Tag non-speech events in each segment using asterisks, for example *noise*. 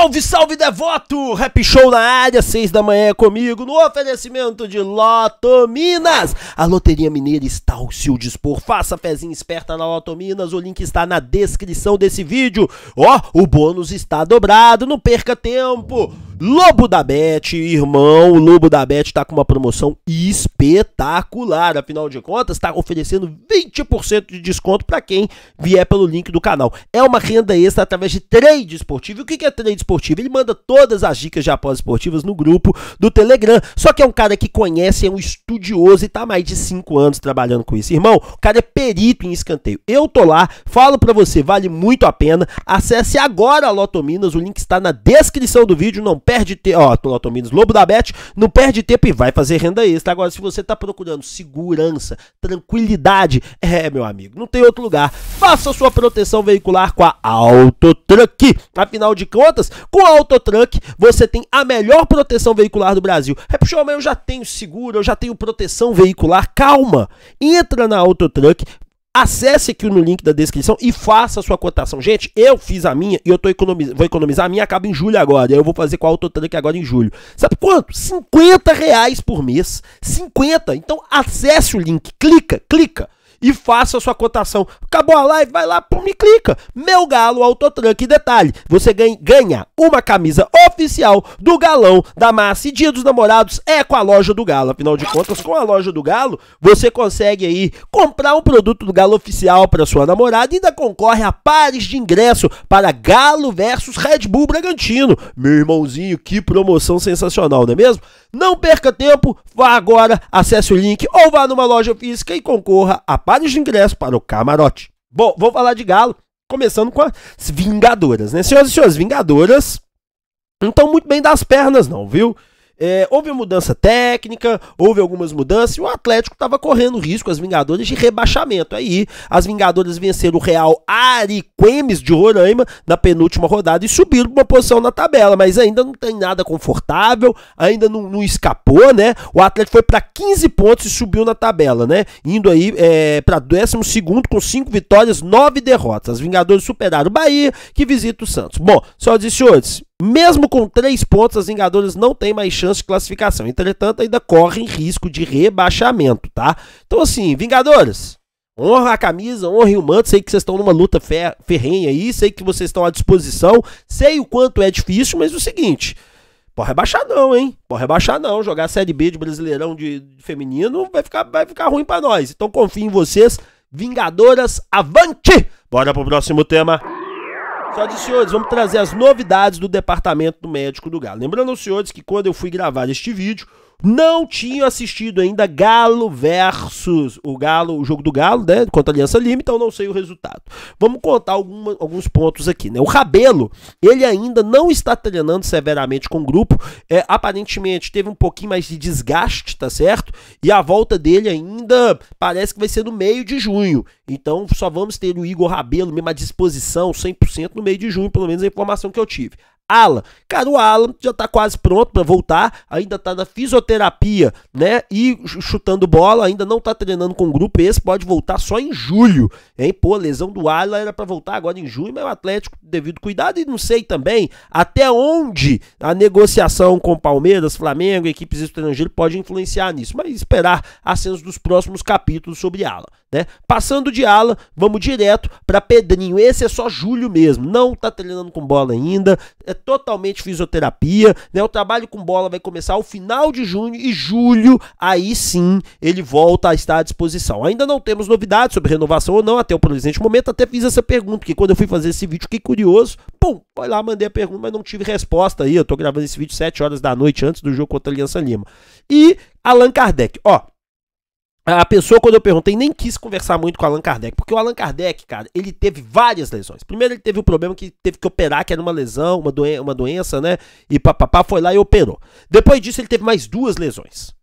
Salve, salve devoto! Rap Show na área, 6 da manhã comigo, no oferecimento de Loto Minas. A Loteria Mineira está ao seu dispor. Faça fezinha esperta na Loto Minas, o link está na descrição desse vídeo. Ó, oh, o bônus está dobrado, não perca tempo. Lobo da Bet, irmão, o Lobo da Bet tá com uma promoção espetacular. Afinal de contas, tá oferecendo 20% de desconto para quem vier pelo link do canal. É uma renda extra através de trade esportivo. E o que é trade esportivo? Ele manda todas as dicas de após esportivas no grupo do Telegram. Só que é um cara que conhece, é um estudioso e tá há mais de 5 anos trabalhando com isso. Irmão, o cara é perito em escanteio. Eu tô lá, falo para você, vale muito a pena. Acesse agora a Minas, o link está na descrição do vídeo, não perde tempo. Ó, Tominos, Lobo da Bet, não perde tempo e vai fazer renda extra. Agora, se você está procurando segurança, tranquilidade, é, meu amigo, não tem outro lugar. Faça sua proteção veicular com a Autotruck. Afinal de contas, com a Autotruck, você tem a melhor proteção veicular do Brasil. É, puxa, mas eu já tenho seguro, eu já tenho proteção veicular. Calma! Entra na Autotruck, Acesse aqui no link da descrição e faça a sua cotação. Gente, eu fiz a minha e eu tô economiz... vou economizar. A minha acaba em julho agora. Eu vou fazer com a Autotank agora em julho. Sabe quanto? 50 reais por mês. 50. Então acesse o link. Clica, clica e faça a sua cotação. Acabou a live, vai lá, pum, e clica. Meu Galo Autotranque. Detalhe, você ganha uma camisa oficial do Galão da Massa. E Dia dos Namorados é com a loja do Galo. Afinal de contas, com a loja do Galo, você consegue aí comprar um produto do Galo oficial para sua namorada e ainda concorre a pares de ingresso para Galo versus Red Bull Bragantino. Meu irmãozinho, que promoção sensacional, não é mesmo? Não perca tempo, vá agora, acesse o link ou vá numa loja física e concorra a vários ingressos para o camarote. Bom, vou falar de Galo, começando com as Vingadoras, né? Senhoras e senhores, Vingadoras não estão muito bem das pernas, não, viu? É, houve mudança técnica, houve algumas mudanças e o Atlético estava correndo risco, as Vingadoras, de rebaixamento. Aí as Vingadoras venceram o Real Ariquemes de Roraima na penúltima rodada e subiram uma posição na tabela, mas ainda não tem nada confortável, ainda não, não escapou, né? O Atlético foi para 15 pontos e subiu na tabela, né? Indo aí é, para 12 com 5 vitórias, 9 derrotas. As Vingadoras superaram o Bahia, que visita o Santos. Bom, senhoras e senhores, mesmo com três pontos, as Vingadoras não têm mais chance de classificação. Entretanto, ainda correm risco de rebaixamento, tá? Então, assim, Vingadores, honra a camisa, honra o manto. Sei que vocês estão numa luta ferrenha aí, sei que vocês estão à disposição, sei o quanto é difícil, mas é o seguinte. Pode rebaixar não, hein? Pode rebaixar não. Jogar Série B de Brasileirão de, de feminino vai ficar, vai ficar ruim para nós. Então confio em vocês. Vingadoras, avante! Bora pro próximo tema. Senhoras e senhores, vamos trazer as novidades do departamento do médico do Galo. Lembrando aos senhores que quando eu fui gravar este vídeo, não tinha assistido ainda Galo versus o Galo, o jogo do Galo, né? Contra a Aliança Lima, então não sei o resultado. Vamos contar alguma, alguns pontos aqui, né? O Rabelo, ele ainda não está treinando severamente com o grupo. É, aparentemente teve um pouquinho mais de desgaste, tá certo? E a volta dele ainda parece que vai ser no meio de junho. Então só vamos ter o Igor Rabelo mesma disposição 100% no meio de junho, pelo menos a informação que eu tive. Alan. Cara, o Alan já tá quase pronto para voltar, ainda tá na fisioterapia, né? E chutando bola, ainda não tá treinando com o grupo. Esse pode voltar só em julho, hein? Pô, a lesão do Alan era para voltar agora em junho, mas o Atlético, devido cuidado, e não sei também até onde a negociação com Palmeiras, Flamengo, equipes estrangeiras pode influenciar nisso. Mas esperar assentos dos próximos capítulos sobre Alan, né? Passando de Alan, vamos direto para Pedrinho. Esse é só julho mesmo, não tá treinando com bola ainda. É totalmente fisioterapia, né? O trabalho com bola vai começar ao final de junho e julho, aí sim ele volta a estar à disposição. Ainda não temos novidades sobre renovação ou não até o presente momento, até fiz essa pergunta, porque quando eu fui fazer esse vídeo, fiquei curioso, pum, foi lá, mandei a pergunta, mas não tive resposta aí. Eu tô gravando esse vídeo 7 horas da noite antes do jogo contra a Aliança Lima. E Allan Kardec, ó, a pessoa, quando eu perguntei, nem quis conversar muito com o Allan Kardec, porque o Allan Kardec, cara, ele teve várias lesões. Primeiro, ele teve o um problema que teve que operar, que era uma lesão, uma, doen uma doença, né? E papapá, foi lá e operou. Depois disso, ele teve mais duas lesões.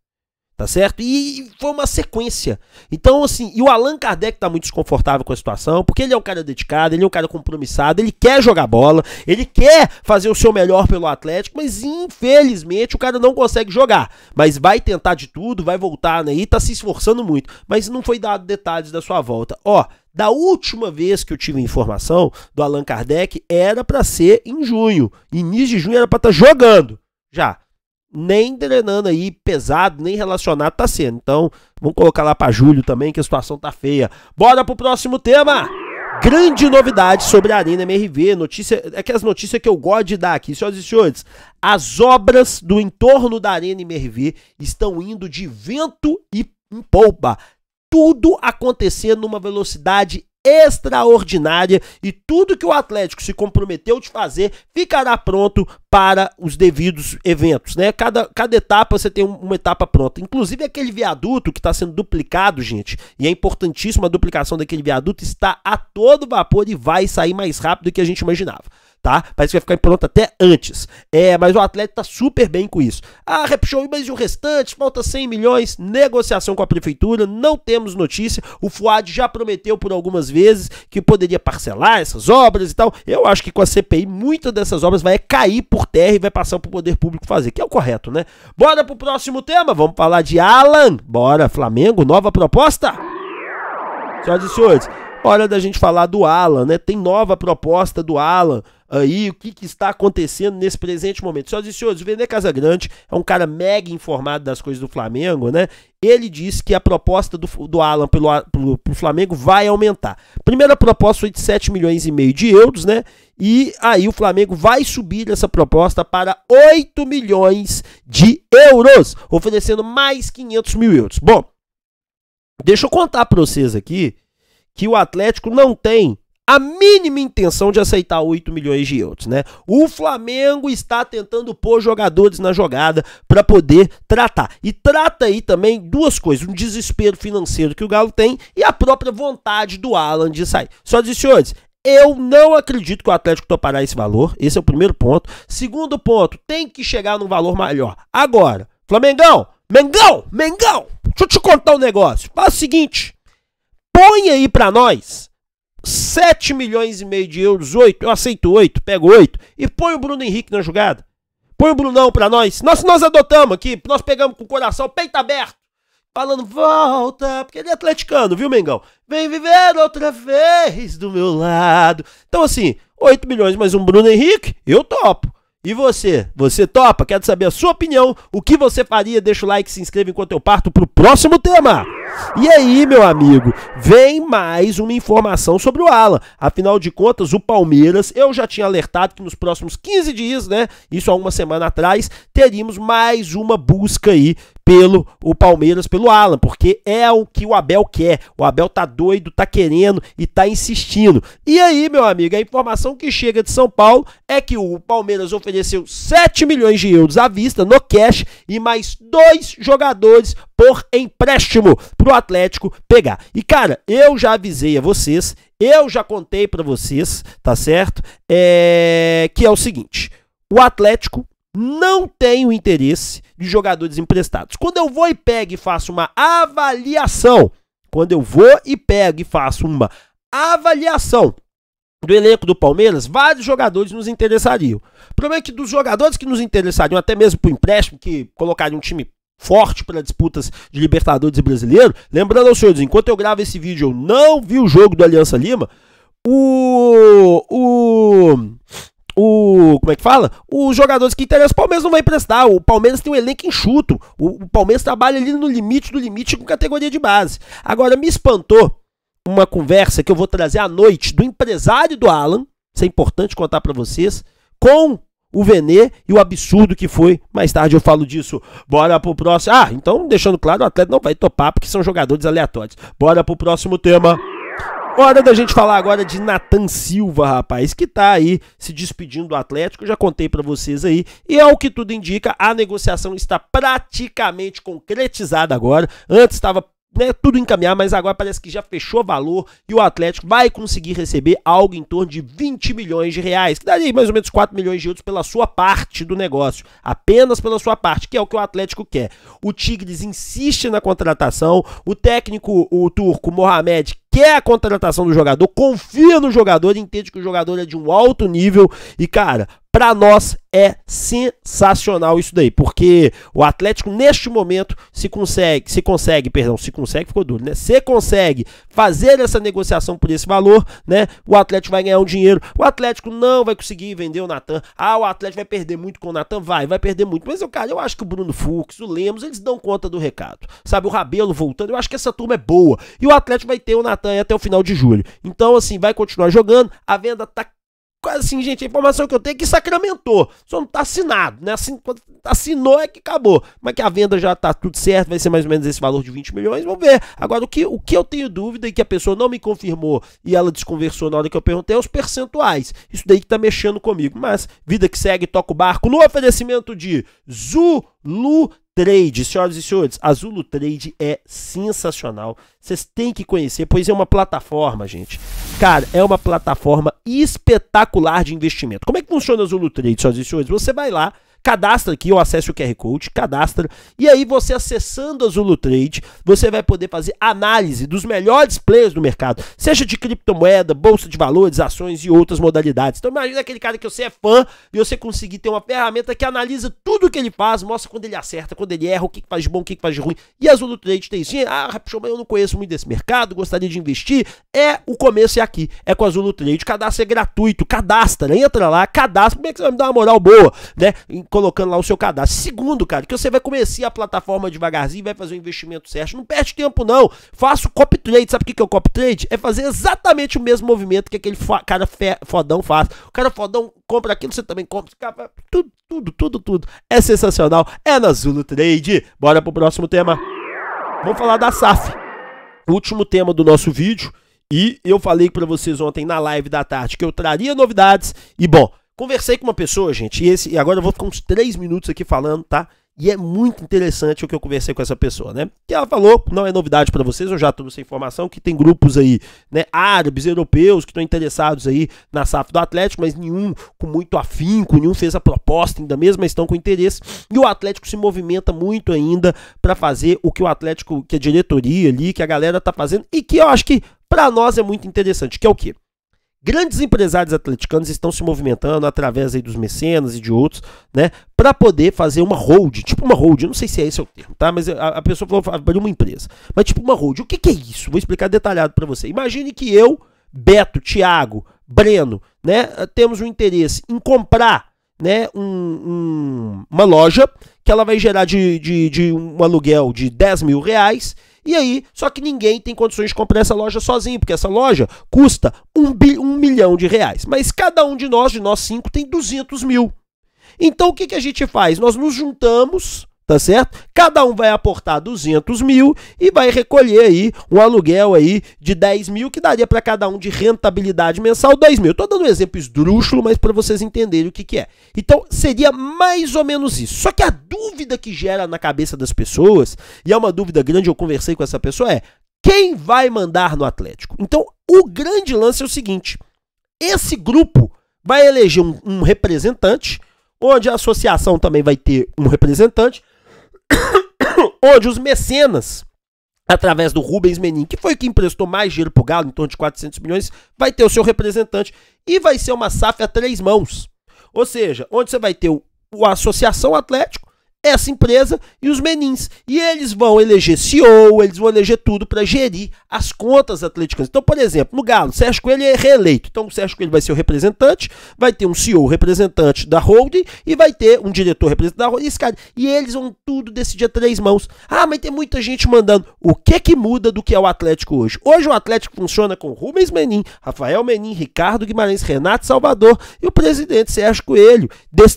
Tá certo? E foi uma sequência. Então, assim, e o Allan Kardec tá muito desconfortável com a situação, porque ele é um cara dedicado, ele é um cara compromissado, ele quer jogar bola, ele quer fazer o seu melhor pelo Atlético, mas infelizmente o cara não consegue jogar. Mas vai tentar de tudo, vai voltar né, e tá se esforçando muito. Mas não foi dado detalhes da sua volta. Ó, da última vez que eu tive informação do Allan Kardec, era para ser em junho. Início de junho era para estar tá jogando já nem drenando aí pesado, nem relacionado tá sendo. Então, vamos colocar lá para julho também que a situação tá feia. Bora pro próximo tema. Grande novidade sobre a Arena MRV, notícia, é aquelas notícias que eu gosto de dar aqui, senhoras e senhores. As obras do entorno da Arena MRV estão indo de vento e em polpa tudo acontecendo numa velocidade extraordinária e tudo que o Atlético se comprometeu de fazer ficará pronto para os devidos eventos, né? Cada, cada etapa você tem uma etapa pronta. Inclusive aquele viaduto que está sendo duplicado, gente, e é importantíssima a duplicação daquele viaduto, está a todo vapor e vai sair mais rápido do que a gente imaginava tá? Parece que vai ficar pronto até antes. É, mas o atleta tá super bem com isso. Ah, Repshow, mas e o restante? Falta 100 milhões, negociação com a prefeitura, não temos notícia. O Fuad já prometeu por algumas vezes que poderia parcelar essas obras e tal. Eu acho que com a CPI, muitas dessas obras vai cair por terra e vai passar pro poder público fazer, que é o correto, né? Bora pro próximo tema, vamos falar de Alan. Bora, Flamengo, nova proposta? Senhoras e senhores, hora da gente falar do Alan, né? Tem nova proposta do Alan aí o que, que, está acontecendo nesse presente momento. Senhoras e senhores, o Vene Casagrande é um cara mega informado das coisas do Flamengo, né? Ele disse que a proposta do, do Alan pelo, pelo, Flamengo vai aumentar. primeira proposta foi de 7 milhões e meio de euros, né? E aí o Flamengo vai subir essa proposta para 8 milhões de euros, oferecendo mais 500 mil euros. Bom, deixa eu contar para vocês aqui que o Atlético não tem a mínima intenção de aceitar 8 milhões de euros, né? O Flamengo está tentando pôr jogadores na jogada para poder tratar. E trata aí também duas coisas: um desespero financeiro que o Galo tem e a própria vontade do Alan de sair. Só diz, senhores, eu não acredito que o Atlético topará esse valor. Esse é o primeiro ponto. Segundo ponto, tem que chegar num valor maior. Agora, Flamengão, Mengão, Mengão, deixa eu te contar um negócio. Faz o seguinte: põe aí para nós 7 milhões e meio de euros, 8, eu aceito 8, pego 8 e põe o Bruno Henrique na jogada. Põe o Brunão pra nós. Nós, nós adotamos aqui, nós pegamos com o coração, peito aberto, falando, volta, porque ele é atleticano, viu, Mengão? Vem viver outra vez do meu lado. Então, assim, 8 milhões mais um Bruno Henrique, eu topo. E você? Você topa? Quero saber a sua opinião. O que você faria? Deixa o like, se inscreva enquanto eu parto pro próximo tema. E aí, meu amigo, vem mais uma informação sobre o Alan. Afinal de contas, o Palmeiras, eu já tinha alertado que nos próximos 15 dias, né? Isso há uma semana atrás, teríamos mais uma busca aí pelo o Palmeiras, pelo Alan, porque é o que o Abel quer. O Abel tá doido, tá querendo e tá insistindo. E aí, meu amigo, a informação que chega de São Paulo é que o Palmeiras ofereceu 7 milhões de euros à vista no cash e mais dois jogadores por empréstimo pro Atlético pegar. E cara, eu já avisei a vocês, eu já contei para vocês, tá certo? É que é o seguinte, o Atlético não tem o interesse de jogadores emprestados. Quando eu vou e pego e faço uma avaliação, quando eu vou e pego e faço uma avaliação do elenco do Palmeiras, vários jogadores nos interessariam. O problema é que dos jogadores que nos interessariam, até mesmo o empréstimo, que colocaria um time forte para disputas de Libertadores e Brasileiro, lembrando aos senhores, enquanto eu gravo esse vídeo, eu não vi o jogo do Aliança Lima, o, o o. Como é que fala? Os jogadores que interessam, o Palmeiras não vai emprestar. O Palmeiras tem um elenco enxuto. O, o Palmeiras trabalha ali no limite do limite com categoria de base. Agora, me espantou uma conversa que eu vou trazer à noite do empresário do Alan. Isso é importante contar para vocês. Com o Venê e o absurdo que foi. Mais tarde eu falo disso. Bora pro próximo. Ah, então, deixando claro, o atleta não vai topar porque são jogadores aleatórios. Bora pro próximo tema. Hora da gente falar agora de Nathan Silva, rapaz, que tá aí se despedindo do Atlético, já contei para vocês aí, e é o que tudo indica, a negociação está praticamente concretizada agora. Antes estava né, tudo encaminhar, mas agora parece que já fechou valor e o Atlético vai conseguir receber algo em torno de 20 milhões de reais, que daria mais ou menos 4 milhões de euros pela sua parte do negócio, apenas pela sua parte, que é o que o Atlético quer. O Tigres insiste na contratação, o técnico, o turco Mohamed, quer a contratação do jogador, confia no jogador, entende que o jogador é de um alto nível e, cara, para nós é sensacional isso daí, porque o Atlético neste momento se consegue, se consegue, perdão, se consegue, ficou duro, né? Se consegue fazer essa negociação por esse valor, né? O Atlético vai ganhar um dinheiro. O Atlético não vai conseguir vender o Natan. Ah, o Atlético vai perder muito com o Natan, vai, vai perder muito. Mas eu, cara, eu acho que o Bruno Fux, o Lemos, eles dão conta do recado. Sabe, o Rabelo voltando, eu acho que essa turma é boa. E o Atlético vai ter o Natan Natan até o final de julho. Então, assim, vai continuar jogando. A venda tá quase assim, gente, a informação que eu tenho é que sacramentou. Só não tá assinado, né? Assim, quando assinou é que acabou. Mas que a venda já tá tudo certo, vai ser mais ou menos esse valor de 20 milhões, vamos ver. Agora, o que, o que eu tenho dúvida e que a pessoa não me confirmou e ela desconversou na hora que eu perguntei é os percentuais. Isso daí que tá mexendo comigo. Mas, vida que segue, toca o barco no oferecimento de Zu Lu Trade, senhoras e senhores, a Zulu Trade é sensacional. Vocês têm que conhecer, pois é uma plataforma, gente. Cara, é uma plataforma espetacular de investimento. Como é que funciona a Zulu Trade, senhoras e senhores? Você vai lá, Cadastra aqui, ou acesse o QR Code, cadastra. E aí você acessando a Zulu Trade, você vai poder fazer análise dos melhores players do mercado, seja de criptomoeda, bolsa de valores, ações e outras modalidades. Então imagina aquele cara que você é fã e você conseguir ter uma ferramenta que analisa tudo que ele faz, mostra quando ele acerta, quando ele erra, o que, faz de bom, o que, faz de ruim. E a Zulu Trade tem sim, ah, Rapshow, mas eu não conheço muito desse mercado, gostaria de investir. É o começo é aqui, é com a Zulu Trade. cadastro é gratuito, cadastra, entra lá, cadastra. Como é que você vai me dar uma moral boa, né? colocando lá o seu cadastro. Segundo, cara, que você vai conhecer a plataforma devagarzinho, vai fazer o investimento certo. Não perde tempo, não. Faça o copy trade. Sabe o que é o copy trade? É fazer exatamente o mesmo movimento que aquele cara fodão faz. O cara fodão compra aquilo, você também compra. Tudo, tudo, tudo, tudo. É sensacional. É na Zulu Trade. Bora pro próximo tema. Vamos falar da SAF. Último tema do nosso vídeo. E eu falei para vocês ontem na live da tarde que eu traria novidades. E bom, Conversei com uma pessoa, gente, e, esse, e agora eu vou ficar uns três minutos aqui falando, tá? E é muito interessante o que eu conversei com essa pessoa, né? Que ela falou, não é novidade para vocês, eu já trouxe a informação que tem grupos aí, né, árabes, europeus que estão interessados aí na SAF do Atlético, mas nenhum com muito afinco, nenhum fez a proposta ainda mesmo, mas estão com interesse. E o Atlético se movimenta muito ainda para fazer o que o Atlético, que a diretoria ali, que a galera tá fazendo e que eu acho que para nós é muito interessante, que é o quê? Grandes empresários atleticanos estão se movimentando através aí dos mecenas e de outros, né, para poder fazer uma hold, tipo uma hold, não sei se é esse o termo, tá? Mas a, a pessoa falou abrir uma empresa, mas tipo uma hold. O que, que é isso? Vou explicar detalhado para você. Imagine que eu, Beto, Thiago, Breno, né, temos um interesse em comprar né, um, um, uma loja que ela vai gerar de, de, de um aluguel de 10 mil reais e aí, só que ninguém tem condições de comprar essa loja sozinho, porque essa loja custa um, bi, um milhão de reais. Mas cada um de nós, de nós cinco, tem 200 mil. Então o que, que a gente faz? Nós nos juntamos tá certo? Cada um vai aportar 200 mil e vai recolher aí um aluguel aí de 10 mil, que daria para cada um de rentabilidade mensal 10 mil. Estou dando um exemplo esdrúxulo, mas para vocês entenderem o que, que é. Então, seria mais ou menos isso. Só que a dúvida que gera na cabeça das pessoas, e é uma dúvida grande, eu conversei com essa pessoa, é quem vai mandar no Atlético? Então, o grande lance é o seguinte, esse grupo vai eleger um, um representante, onde a associação também vai ter um representante, onde *coughs* os mecenas, através do Rubens Menin, que foi quem emprestou mais dinheiro para o Galo, em torno de 400 milhões, vai ter o seu representante e vai ser uma SAF a três mãos. Ou seja, onde você vai ter o, o Associação Atlético, essa empresa e os menins. E eles vão eleger CEO, eles vão eleger tudo para gerir as contas atleticanas. Então, por exemplo, no Galo, Sérgio Coelho é reeleito. Então, o Sérgio Coelho vai ser o representante, vai ter um CEO representante da holding e vai ter um diretor representante da holding. Cara, e eles vão tudo decidir a três mãos. Ah, mas tem muita gente mandando. O que que muda do que é o Atlético hoje? Hoje o Atlético funciona com Rubens Menin, Rafael Menin, Ricardo Guimarães, Renato Salvador e o presidente Sérgio Coelho,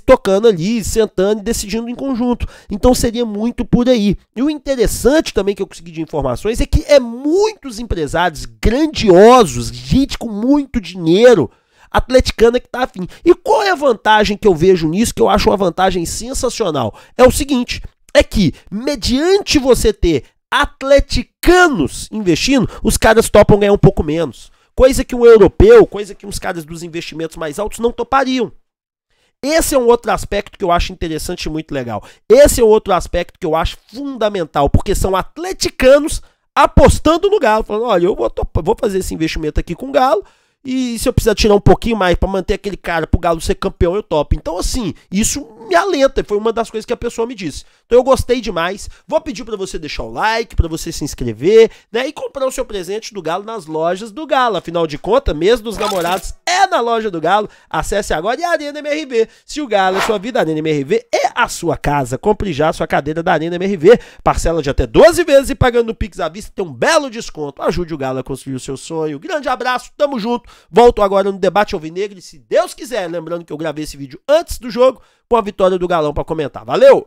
tocando ali, sentando e decidindo em conjunto ponto. Então seria muito por aí. E o interessante também que eu consegui de informações é que é muitos empresários grandiosos, gente com muito dinheiro, atleticana que tá afim. E qual é a vantagem que eu vejo nisso, que eu acho uma vantagem sensacional? É o seguinte, é que mediante você ter atleticanos investindo, os caras topam ganhar um pouco menos. Coisa que um europeu, coisa que uns caras dos investimentos mais altos não topariam. Esse é um outro aspecto que eu acho interessante e muito legal. Esse é outro aspecto que eu acho fundamental, porque são atleticanos apostando no Galo, falando: olha, eu vou, vou fazer esse investimento aqui com o Galo, e se eu precisar tirar um pouquinho mais para manter aquele cara pro Galo ser campeão, eu topo. Então, assim, isso me alenta. Foi uma das coisas que a pessoa me disse. Então, eu gostei demais. Vou pedir para você deixar o like, para você se inscrever, né? E comprar o seu presente do Galo nas lojas do Galo. Afinal de contas, mês dos namorados é na loja do Galo. Acesse agora e a Arena MRV. Se o Galo é sua vida, a Arena MRV é a sua casa. Compre já a sua cadeira da Arena MRV. Parcela de até 12 vezes e pagando o Pix à vista tem um belo desconto. Ajude o Galo a construir o seu sonho. Grande abraço, tamo junto. Volto agora no debate alvinegro e se Deus quiser, lembrando que eu gravei esse vídeo antes do jogo com a vitória do Galão para comentar. Valeu!